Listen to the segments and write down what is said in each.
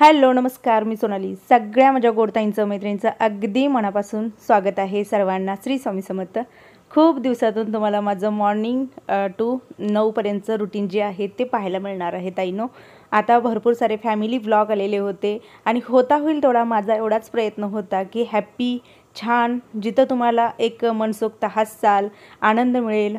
Hello नमस्कार मी सोनाली सगळ्या माझ्या गोडताईंचं मैत्रिणींचं अगदी मनापासून स्वागत आहे सर्वांना श्री स्वामी समर्थ खूप दिवसातून तुम्हाला माझं मॉर्निंग टू नऊपर्यंतचं रुटीन जे आहे ते पाहायला मिळणार आहे ताईनो आता भरपूर सारे फॅमिली ब्लॉग आलेले होते आणि होता होईल तेवढा माझा एवढाच प्रयत्न होता की हॅप्पी छान जिथं तुम्हाला एक मनसोक्त हास चाल आनंद मिळेल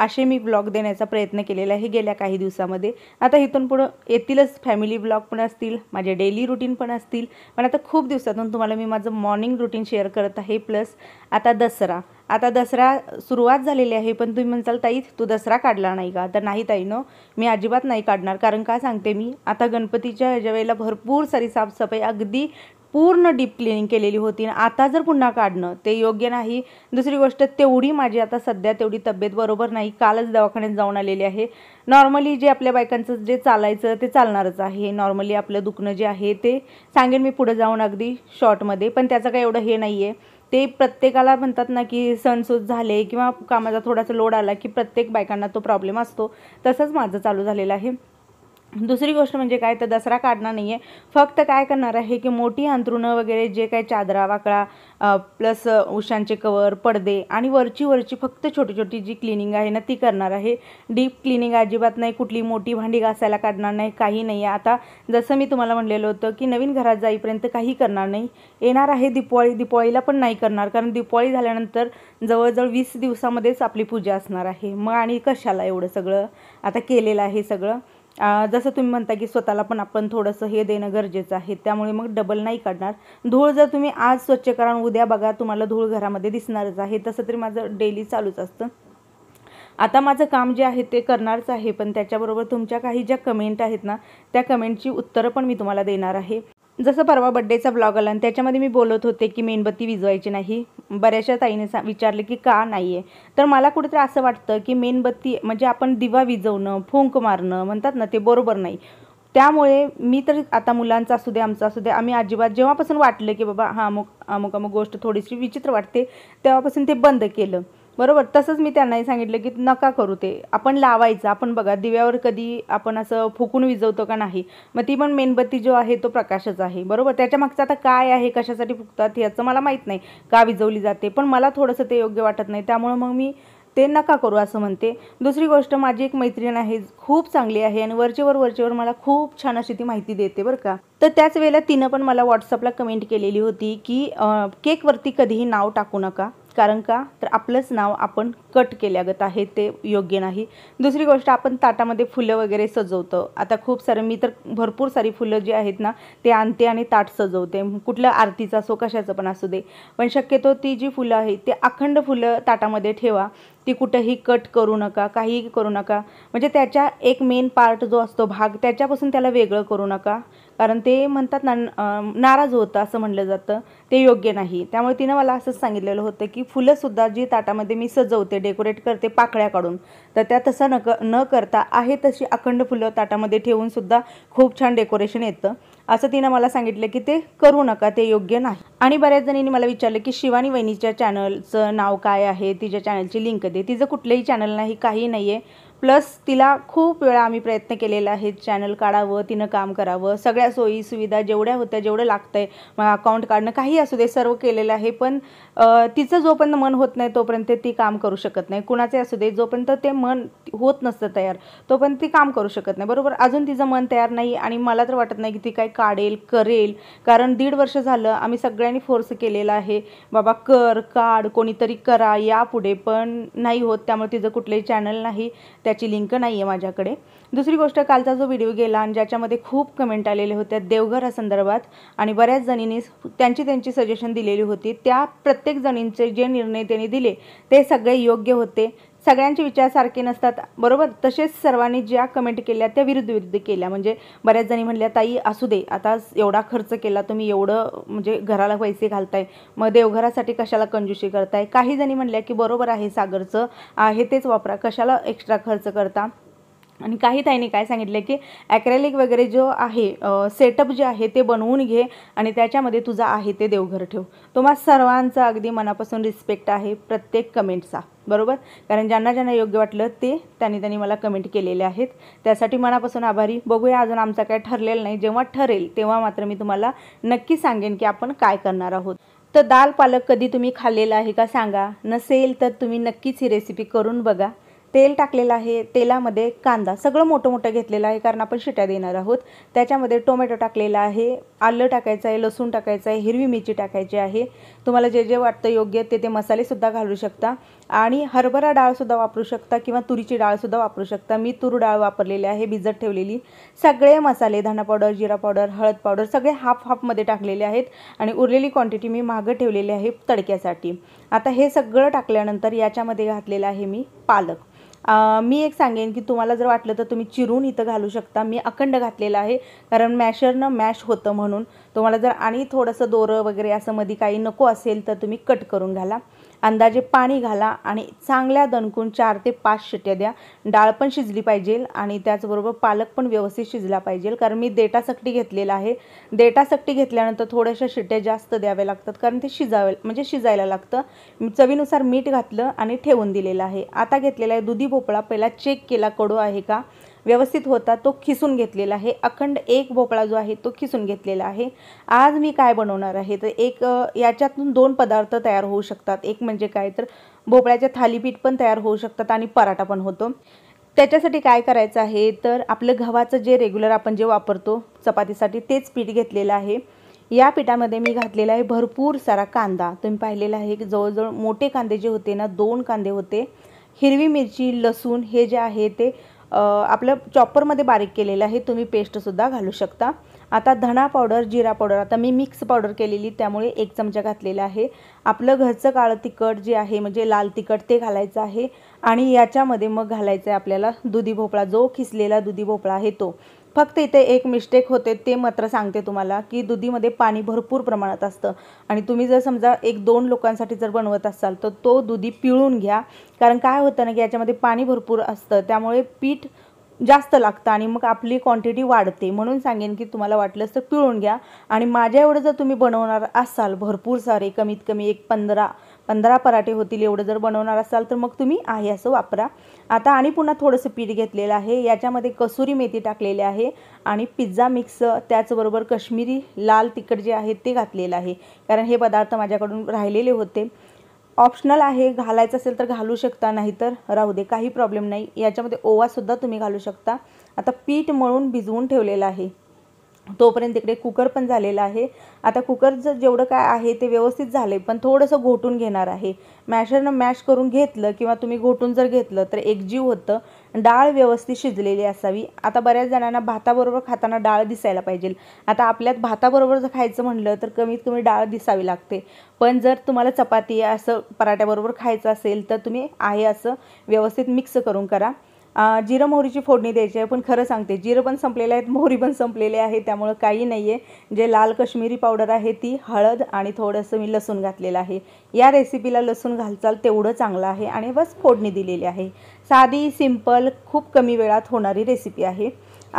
असे मी ब्लॉग देण्याचा प्रयत्न केलेला आहे गेल्या काही दिवसामध्ये आता इथून पुढं येतीलच फॅमिली ब्लॉग पण असतील माझे डेली रुटीन पण असतील पण आता खूप दिवसातून तुम्हाला मी माझं मॉर्निंग रुटीन शेअर करत आहे प्लस आता दसरा आता दसरा सुरुवात झालेली आहे पण तुम्ही म्हणताल ताई तू दसरा काढला नाही का तर नाही ताई नो मी अजिबात नाही काढणार कारण काय सांगते मी आता गणपतीच्या वेळेला भरपूर सारी साफसफाई अगदी पूर्ण डीप क्लिनिंग केलेली होती आणि आता जर पुन्हा काढणं ते योग्य नाही दुसरी गोष्ट तेवढी माझी आता सध्या तेवढी तब्येत बरोबर नाही कालच दवाखान्यात जाऊन आलेली आहे नॉर्मली जे आपल्या बायकांचं जे चालायचं ते चालणारच आहे नॉर्मली आपलं दुखणं जे आहे ते सांगेन मी पुढे जाऊन अगदी शॉर्टमध्ये पण त्याचं काही एवढं हे नाही आहे ते प्रत्येकाला म्हणतात ना की सणसूज झाले किंवा कामाचा थोडासा लोड आला की प्रत्येक बायकांना तो प्रॉब्लेम असतो तसंच माझं चालू झालेलं आहे दुसरी गोष्ट म्हणजे काय तर दसरा काढणार नाही आहे फक्त काय करणार आहे की मोठी अंतरुणं वगैरे जे काय चादरा वाकळा प्लस उशांचे कवर पडदे आणि वरची वरची फक्त छोटी छोटी जी क्लिनिंग आहे ना ती करणार आहे डीप क्लिनिंग अजिबात नाही कुठली मोठी भांडी घासायला काढणार नाही काही नाही आहे आता जसं मी तुम्हाला म्हणलेलं होतं की नवीन घरात जाईपर्यंत काही करणार नाही येणार आहे दिपवाळी दिपाळीला पण नाही करणार कारण दिपाळी झाल्यानंतर जवळजवळ वीस दिवसामध्येच आपली पूजा असणार आहे मग आणि कशाला एवढं सगळं आता केलेलं आहे सगळं जसं तुम्ही म्हणता की स्वतःला पण आपण थोडंसं हे देणं गरजेचं आहे त्यामुळे मग डबल नाही काढणार धूळ जर तुम्ही आज स्वच्छ करा उद्या बघा तुम्हाला धूळ घरामध्ये दिसणारच आहे तसं तरी माझं डेली चालूच असतं आता माझं काम जे आहे ते करणारच आहे पण त्याच्याबरोबर तुमच्या काही ज्या कमेंट आहेत ना त्या कमेंटची उत्तरं पण मी तुम्हाला देणार आहे जसं परवा बड्डेचा ब्लॉग आला आणि त्याच्यामध्ये मी बोलत होते की मेणबत्ती विजवायची नाही बऱ्याचशा ताईने सा विचारले की का नाही आहे तर मला कुठेतरी असं वाटतं की मेणबत्ती म्हणजे आपण दिवा विजवणं फोंक मारणं म्हणतात ना ते बरोबर नाही त्यामुळे मी तर आता मुलांचा असू दे आमचा असू दे आम्ही अजिबात जेव्हापासून वाटलं की बाबा हा अमुक अमुक अमुक गोष्ट थोडीशी विचित्र वाटते तेव्हापासून ते बंद केलं बरोबर तसंच मी त्यांनाही सांगितलं की नका करू ते आपण लावायचं आपण बघा दिव्यावर कधी आपण असं फुकून विजवतो का नाही मग ती पण मेणबत्ती जो आहे तो प्रकाशच आहे बरोबर त्याच्या मागचं आता काय आहे कशासाठी फुकतात याचं मला माहीत नाही का विजवली जाते पण मला थोडंसं ते योग्य वाटत नाही त्यामुळं मग मी ते नका करू असं म्हणते दुसरी गोष्ट माझी एक मैत्रीण आहे खूप चांगली आहे आणि वरचेवर वरचेवर मला खूप छान अशी ती माहिती देते बरं का तर त्याच वेळेला तिनं पण मला व्हॉट्सअपला कमेंट केलेली होती की केकवरती कधीही नाव टाकू नका कारण का तर आपलंच नाव आपण कट केल्यागत आहे ते योग्य नाही दुसरी गोष्ट आपण ताटामध्ये फुलं वगैरे सजवतो आता खूप सारे मी तर भरपूर सारी फुलं जी आहेत ना ते आणते आणि ताट सजवते कुठल्या आरतीचं असो कशाचं पण असू दे पण शक्यतो ती जी फुलं आहे ते अखंड फुलं ताटामध्ये ठेवा ती कुठंही कट करू नका काहीही करू नका म्हणजे त्याच्या एक मेन पार्ट जो असतो भाग त्याच्यापासून त्याला वेगळं करू नका कारण ते म्हणतात ना नाराज होतं असं म्हणलं जातं ते योग्य नाही त्यामुळे तिनं मला असंच सांगितलेलं होतं की फुलंसुद्धा जी ताटामध्ये मी सजवते डेकोरेट करते पाकळ्या काढून तर त्या तसं न न करता आहे तशी अखंड फुलं ताटामध्ये ठेवूनसुद्धा खूप छान डेकोरेशन येतं असं तिनं मला सांगितलं की ते करू नका ते योग्य नाही आणि बऱ्याच जणींनी मला विचारलं की शिवानी वहिनीच्या चॅनलचं नाव काय आहे तिच्या चॅनलची लिंक दे तिचं कुठलंही चॅनल नाही काही नाही आहे प्लस तिला खूप वेळा आम्ही प्रयत्न केलेला आहे चॅनल काढावं तिनं काम करावं सगळ्या सोयी सुविधा जेवढ्या होत्या जेवढं लागतं आहे मग अकाउंट काढणं काही असू दे सर्व केलेलं आहे पण तिचं जोपर्यंत मन होत नाही तोपर्यंत ती काम करू शकत नाही कुणाचे असू दे जोपर्यंत ते मन होत नसतं तयार तोपर्यंत ती काम करू शकत नाही बरोबर अजून तिचं मन तयार नाही आणि मला तर वाटत नाही की ती काय काढेल करेल कारण दीड वर्ष झालं आम्ही सगळ्यांनी फोर्स केलेला आहे बाबा कर काढ कोणीतरी करा यापुढे पण नाही होत त्यामुळे तिचं कुठलंही चॅनल नाही त्याची लिंक नाही आहे माझ्याकडे दुसरी गोष्ट कालचा जो व्हिडिओ गेला आणि ज्याच्यामध्ये खूप कमेंट आलेले होत्या देवघरासंदर्भात आणि बऱ्याच जणींनी त्यांची त्यांची सजेशन दिलेली होती त्या प्रत्येक जणींचे जे निर्णय त्यांनी दिले ते सगळे योग्य होते सगळ्यांचे विचार सारखे नसतात बरोबर तसेच सर्वांनी ज्या कमेंट केल्या त्या विरुद्ध विरुद्ध केल्या म्हणजे बऱ्याच जणी म्हणल्या ताई असू दे आता एवढा खर्च केला तुम्ही एवढं म्हणजे घराला पैसे घालताय मग देवघरासाठी कशाला कंजूशी करताय काही जणी म्हणल्या की बरोबर आहे सागरचं आहे तेच वापरा कशाला एक्स्ट्रा खर्च करता आणि काही ताईंनी काय सांगितलं की ॲक्रेलिक वगैरे जो आहे सेटअप जे आहे ते बनवून घे आणि त्याच्यामध्ये तुझा आहे ते देवघर ठेव तुम्हा सर्वांचा अगदी मनापासून रिस्पेक्ट आहे प्रत्येक कमेंटचा बरोबर कारण ज्यांना ज्यांना योग्य वाटलं ते त्यांनी त्यांनी मला कमेंट केलेले आहेत त्यासाठी मनापासून आभारी बघूया अजून आमचा काय ठरलेलं नाही जेव्हा ठरेल तेव्हा मात्र मी तुम्हाला नक्की सांगेन की आपण काय करणार आहोत तर दाल पालक कधी तुम्ही खाल्लेला आहे का सांगा नसेल तर तुम्ही नक्कीच ही रेसिपी करून बघा तेल टाकलेलं आहे तेलामध्ये कांदा सगळं मोठं मोठं घेतलेलं आहे कारण आपण शिट्या देणार आहोत त्याच्यामध्ये टोमॅटो टाकलेला आहे आलं टाकायचं आहे लसूण टाकायचं आहे हिरवी मिरची टाकायची आहे तुम्हाला जे जे वाटतं योग्य ते ते मसालेसुद्धा घालू शकता आणि हरभरा डाळसुद्धा वापरू शकता किंवा तुरीची डाळसुद्धा वापरू शकता मी तूर डाळ वापरलेली आहे भिजत ठेवलेली सगळे मसाले धना पावडर जिरा पावडर हळद पावडर सगळे हाफ हाफमध्ये टाकलेले आहेत आणि उरलेली क्वांटिटी मी मागं ठेवलेली आहे तडक्यासाठी आता हे सगळं टाकल्यानंतर याच्यामध्ये घातलेलं आहे मी पालक मी एक सांगेन की तुम्हाला जर वाटलं तर तुम्ही चिरून इथं घालू शकता मी अखंड घातलेला आहे कारण मॅशरनं मॅश होतं म्हणून तुम्हाला जर आणि थोडंसं दोरं वगैरे असं मध्ये काही नको असेल तर तुम्ही कट करून घाला अंदाजे पाणी घाला आणि चांगल्या दणकून चार ते पाच शिट्या द्या डाळ पण शिजली पाहिजे आणि त्याचबरोबर पालक पण व्यवस्थित शिजला पाहिजे कारण मी देटासकटी घेतलेला आहे देटासकटी घेतल्यानंतर थोड्याशा शिट्या जास्त द्याव्या लागतात कारण ते शिजावे म्हणजे शिजायला लागतं चवीनुसार मीठ घातलं आणि ठेवून दिलेलं आहे आता घेतलेला आहे दुधी भोपळा पहिला चेक केला कडू आहे का व्यवस्थित होता तो खिसून घेतलेला आहे अखंड एक भोपळा जो आहे तो खिसून घेतलेला आहे आज मी काय बनवणार आहे तर एक याच्यातून दोन पदार्थ तयार होऊ शकतात एक म्हणजे काय तर भोपळ्याच्या थालीपीठ पण तयार होऊ शकतात आणि पराठा पण होतो त्याच्यासाठी काय करायचं आहे तर आपलं गव्हाचं जे रेग्युलर आपण जे वापरतो चपातीसाठी तेच पीठ घेतलेलं आहे या पिठामध्ये मी घातलेला आहे भरपूर सारा कांदा तुम्ही पाहिलेला आहे की जवळजवळ मोठे कांदे जे होते ना दोन कांदे होते हिरवी मिरची लसूण हे जे आहे ते आपलं चॉपरमध्ये बारीक केलेलं आहे तुम्ही पेस्टसुद्धा घालू शकता आता धणा पावडर जिरा पावडर आता मी मिक्स पावडर केलेली त्यामुळे एक चमचा घातलेला आहे आपलं घरचं काळं तिखट जे आहे म्हणजे लाल तिखट ते घालायचं आहे आणि याच्यामध्ये मग घालायचं आहे आपल्याला दुधी भोपळा जो खिसलेला दुधी भोपळा आहे तो फक्त इथे एक मिस्टेक होते ते मात्र सांगते तुम्हाला की दुधीमध्ये पाणी भरपूर प्रमाणात असतं आणि तुम्ही जर समजा एक दोन लोकांसाठी जर बनवत असाल तर तो दुधी पिळून घ्या कारण काय होतं ना की याच्यामध्ये पाणी भरपूर असतं त्यामुळे पीठ जास्त लागतं आणि मग आपली क्वांटिटी वाढते म्हणून सांगेन की तुम्हाला वाटलंच तर पिळून घ्या आणि माझ्या एवढं जर तुम्ही बनवणार असाल भरपूर सारे कमीत कमी एक पंधरा पंधरा पराठे होतील एवढं जर बनवणार असाल तर मग तुम्ही आहे असं वापरा आता आणि पुन्हा थोडंसं पीठ घेतलेलं आहे याच्यामध्ये कसुरी मेथी टाकलेली आहे आणि पिझ्झा मिक्स त्याचबरोबर कश्मीरी लाल तिखट जे आहे ते घातलेलं आहे कारण हे पदार्थ माझ्याकडून राहिलेले होते ऑप्शनल आहे घालायचं असेल तर घालू शकता नाही तर राहू दे काही प्रॉब्लेम नाही याच्यामध्ये ओवासुद्धा तुम्ही घालू शकता आता पीठ मळून भिजवून ठेवलेलं आहे तोपर्यंत इकडे कुकर पण झालेलं आहे आता कुकरचं जेवढं काय आहे ते व्यवस्थित झालं आहे पण थोडंसं घोटून घेणार आहे मॅशरनं मॅश करून घेतलं किंवा तुम्ही घोटून जर घेतलं तर एकजीव होतं डाळ व्यवस्थित शिजलेली असावी आता बऱ्याच जणांना भाताबरोबर खाताना डाळ दिसायला पाहिजे आता आपल्यात भाताबरोबर जर खायचं म्हणलं तर कमीत कमी डाळ दिसावी लागते पण जर तुम्हाला चपाती असं पराठ्याबरोबर खायचं असेल तर तुम्ही आहे असं व्यवस्थित मिक्स करून करा जिरं मोहरीची फोडणी द्यायची आहे पण खरं सांगते जिरं पण संपलेलं आहेत मोहरी पण संपलेले आहे त्यामुळं काही नाही आहे जे लाल कश्मीरी पावडर आहे ती हळद आणि थोडंसं मी लसूण घातलेलं आहे या रेसिपीला लसूण घालचाल तेवढं चांगलं आहे आणि बस फोडणी दिलेली आहे साधी सिंपल खूप कमी वेळात होणारी रेसिपी आहे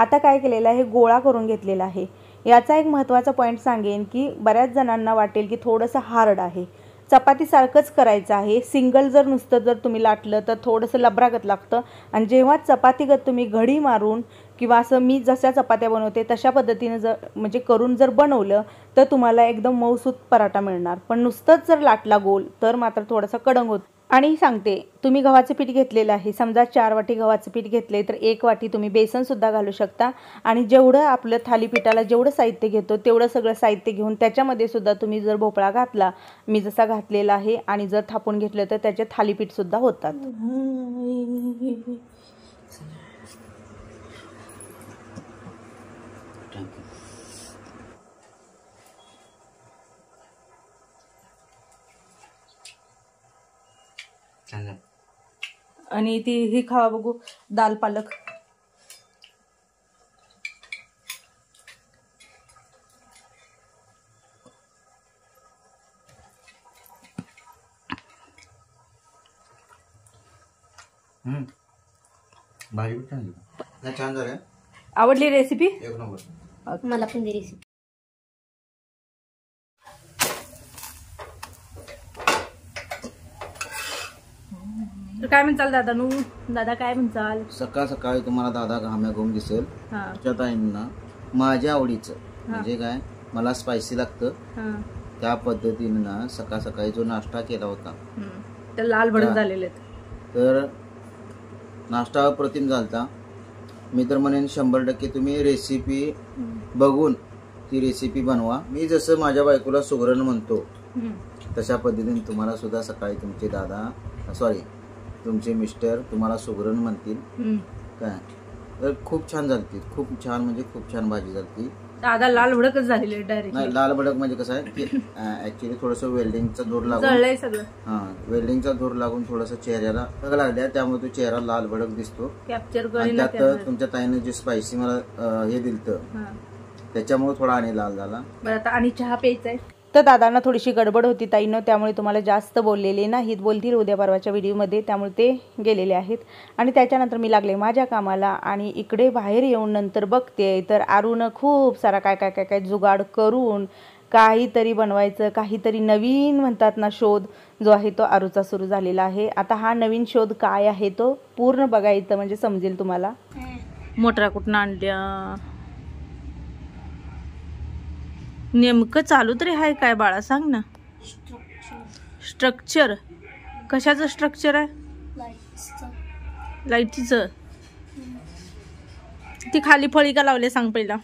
आता काय केलेलं आहे गोळा करून घेतलेला आहे याचा एक महत्त्वाचा पॉईंट सांगेन की बऱ्याच जणांना वाटेल की थोडंसं हार्ड आहे चपातीसारखंच करायचं आहे सिंगल जर नुसतं जर तुम्ही लाटलं तर थोडंसं लबरागत लागतं आणि जेव्हा चपातीगत तुम्ही घडी मारून किंवा असं मी जशा चपात्या बनवते तशा पद्धतीनं जर म्हणजे करून जर बनवलं तर तुम्हाला एकदम मऊसूत पराठा मिळणार पण नुसतंच जर लाटला गोल तर मात्र थोडासा कडंग होत आणि सांगते तुम्ही गव्हाचं पीठ घेतलेलं आहे समजा चार वाटी गव्हाचं पीठ घेतले तर एक वाटी तुम्ही बेसनसुद्धा घालू शकता आणि जेवढं आपलं थालीपीठाला जेवढं साहित्य घेतो तेवढं सगळं साहित्य घेऊन त्याच्यामध्ये सुद्धा तुम्ही जर भोपळा घातला मी जसा घातलेला आहे आणि जर थापून घेतलं तर त्याचे थालीपीठसुद्धा होतात छान आणि ती ही खावा बघू दाल पालक हम्म. भाजी पण नाही छान झालं आवडली रेसिपी एक नंबर मला पण रेसिपी काय म्हणताल दादा नू दादा काय म्हणताल सकाळ सकाळी तुम्हाला दादा घाम्या घुम दिसेल ताईंना माझ्या आवडीच म्हणजे काय मला स्पायसी लागतं त्या पद्धतीनं ना सकाळ सकाळी जो नाश्ता केला होता लाल भडक झालेले तर नाश्ता अप्रतिम झालता मी तर म्हणेन शंभर टक्के तुम्ही रेसिपी बघून ती रेसिपी बनवा मी जसं माझ्या बायकोला सुगरण म्हणतो तशा पद्धतीने तुम्हाला सुद्धा सकाळी तुमचे दादा सॉरी तुमचे मिस्टर तुम्हाला सुगरण म्हणतील काय तर खूप छान झालती खूप छान म्हणजे खूप छान भाजी झाली दादा लाल भडकच झालेली डायरेक्ट नाही लाल भडक म्हणजे कसं आहे की ऍक्च्युली थोडस वेल्डिंगचा जोर लागून सगळं हा वेल्डिंगचा जोर लागून थोडस चेहऱ्याला लागल्या त्यामुळे तो चेहरा लाल भडक दिसतो कॅप्चर त्यात तुमच्या ताईने जे स्पायसी मला हे दिलत त्याच्यामुळे थोडा आणि लाल झाला आणि चहा प्यायचा आहे तर दादांना थोडीशी गडबड होती ताईनं त्यामुळे तुम्हाला जास्त बोललेले नाहीत बोलतील उद्या परवाच्या व्हिडिओमध्ये त्यामुळे ते गेलेले आहेत आणि त्याच्यानंतर मी लागले माझ्या कामाला आणि इकडे बाहेर येऊन नंतर बघते तर आरूनं खूप सारा काय काय काय काय जुगाड करून काहीतरी बनवायचं काहीतरी नवीन म्हणतात ना शोध जो आहे तो आरूचा सुरू झालेला आहे आता हा नवीन शोध काय आहे तो पूर्ण बघायचं म्हणजे समजेल तुम्हाला मोटरा कुठनं आणल्या नेमकं चालू तरी हाय काय बाळा सांग ना स्ट्रक्चर कशाचं स्ट्रक्चर आहे लाईटीचं ती खाली फळी का लावले सांग पहिला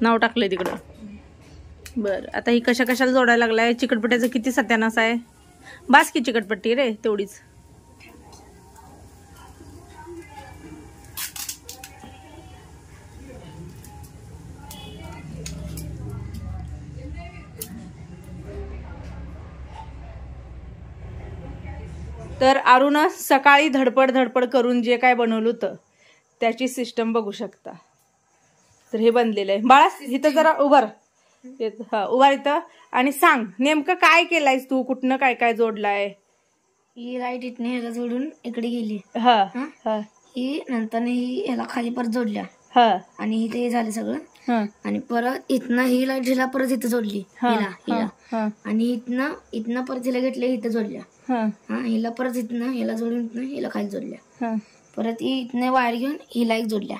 नाव टाकलंय तिकडं बर आता ही कशा कशाला जोडायला लागलाय चिकटपट्याचं किती सत्यानास आहे बास की चिकटपट्टी रे तेवढीच तर अरुण सकाळी धडपड धडपड करून जे काय बनवलं होतं त्याची सिस्टम बघू शकता तर हे बनलेलं आहे बाळा इथं जरा उभार उभार इथं आणि सांग नेमकं काय केलंय तू कुठनं काय काय जोडलाय ही लाईट इथनं ह्याला जोडून इकडे गेली हा ही नंतर ही याला खाली परत जोडल्या आणि इथे हे झालं सगळं आणि परत इथन ही लाईट हिला परत इथं जोडली आणि इथनं इथनं परत हिला घेतल्या इथं जोडल्या हा हिला परत इथनं हिला जोडून इथनं हिला खाली जोडल्या परत ही इथनं वायर घेऊन हिला एक जोडल्या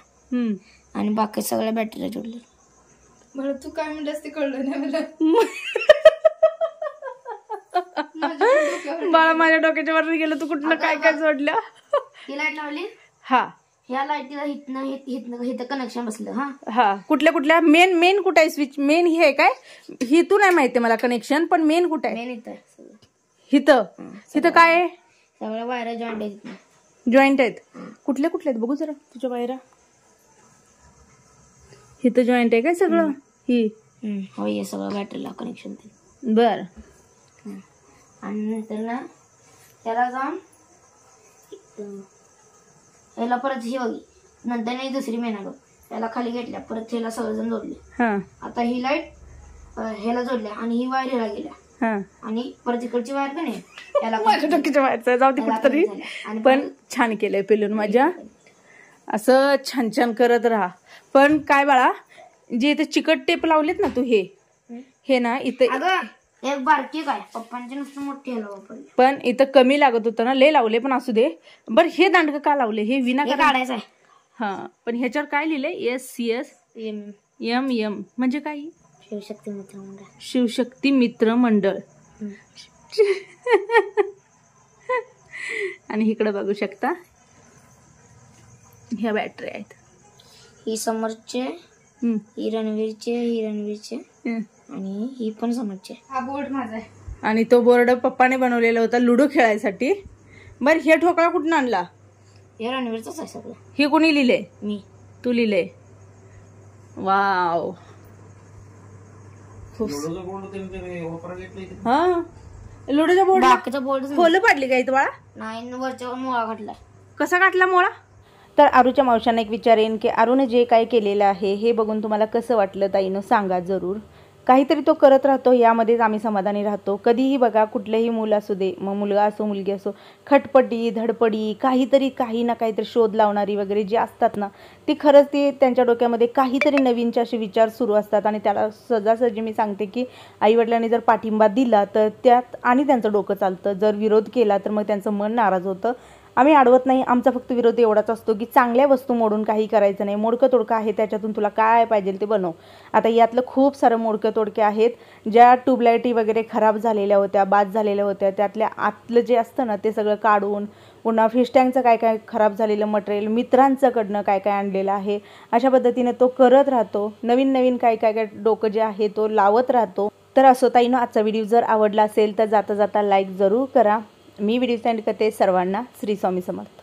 आणि बाकी सगळ्या बॅटरीला जोडल्या मला तू काय म्हणतेस कळलं नाही मला बाळा माझ्या डोक्याच्या वर गेलं तू कुठलं काय काय जोडलं ही लाईट लावली हा या लाईटीला हितनं हिथं कनेक्शन बसलं हा हा कुठल्या कुठल्या मेन मेन कुठे आहे स्विच मेन हे आहे काय तू नाही माहिती मला कनेक्शन पण मेन कुठे आहे मेन इथं हिथं हिथं काय आहे त्यामुळे वायरा जॉईंट आहेत जॉईंट आहेत कुठले कुठले आहेत बघू जरा तुझ्या वायरा हिथं जॉईंट आहे काय सगळं ही होय हे सगळं बॅटरीला कनेक्शन ते बर आणि नंतर ना त्याला जाऊन याला परत ही बघ नंतर नाही दुसरी मेन बघ त्याला खाली घेतल्या परत हिला जण जोडले आता ही लाईट ह्याला जोडल्या आणि ही वायर ह्याला गेल्या आणि परत इकडची वायर पण आहे माझ्या वायरचा जाऊ दे कुठतरी पण छान केलंय पेलून माझ्या असं छान छान करत राहा पण काय बाळा जे इथे चिकट टेप लावलेत ना तू हे हे ना इथे एक बारकी काय पप्पांचे नुसतं मोठे पण इथं कमी लागत होतं ना ले लावले पण असू दे बरं हे दांडक का लावले हे विना काढायचं हा पण ह्याच्यावर काय लिहिलंय S C S M M M म्हणजे काय शिवशक्ती मित्र मंडळ शिवशक्ती मित्र मंडळ आणि इकडे बघू शकता ह्या बॅटरी आहेत ही समोरचे ही रणवीरचे ही रणवीरचे आणि ही पण समोरचे हा बोर्ड माझा आणि तो बोर्ड पप्पाने बनवलेला होता लुडो खेळायसाठी बर हे ठोकळा कुठून आणला हे रणवीरचाच आहे सगळं हे कोणी लिहिले मी तू लिहिले वाव हा लुडोच्या बोर्ड बोर्ड खोल पाडली का इथं नाही वरच्या मोळा घातला कसा काटला मोळा तर आरूच्या मावशांना एक विचारेन की आरूने जे काय केलेलं आहे हे बघून तुम्हाला कसं वाटलं ताईनं सांगा जरूर काहीतरी तो करत राहतो यामध्येच आम्ही समाधानी राहतो कधीही बघा कुठलंही मूल असू दे मग मुलगा असो मुलगी असो खटपटी धडपडी काहीतरी काही ना काहीतरी शोध लावणारी वगैरे जी असतात ना ती खरंच ती त्यांच्या डोक्यामध्ये काहीतरी नवीनचे असे विचार सुरू असतात आणि त्याला सजासजी मी सांगते की आईवडिलांनी जर पाठिंबा दिला तर त्यात आणि त्यांचं डोकं चालतं जर विरोध केला तर मग त्यांचं मन नाराज होतं आम्ही अडवत नाही आमचा फक्त विरोध एवढाच असतो की चांगल्या वस्तू मोडून काही करायचं नाही मोडकं तोडकं आहे त्याच्यातून तुला काय पाहिजे ते बनव आता यातलं खूप सारं मोडकं तोडके आहेत ज्या ट्यूबलाईटी वगैरे खराब झालेल्या होत्या बाद झालेल्या होत्या त्यातल्या आतलं जे असतं ना ते सगळं काढून पुन्हा फिशटँकचं काय काय खराब झालेलं मटेरियल मित्रांचंकडनं काय काय आणलेलं आहे अशा पद्धतीने तो करत राहतो नवीन नवीन काय काय काय डोकं जे आहे तो लावत राहतो तर असं ताईनं आजचा व्हिडिओ जर आवडला असेल तर जाता जाता लाईक जरूर करा मी व्हिडिओ स्टँड करते सर्वांना श्री स्वामी समर्थ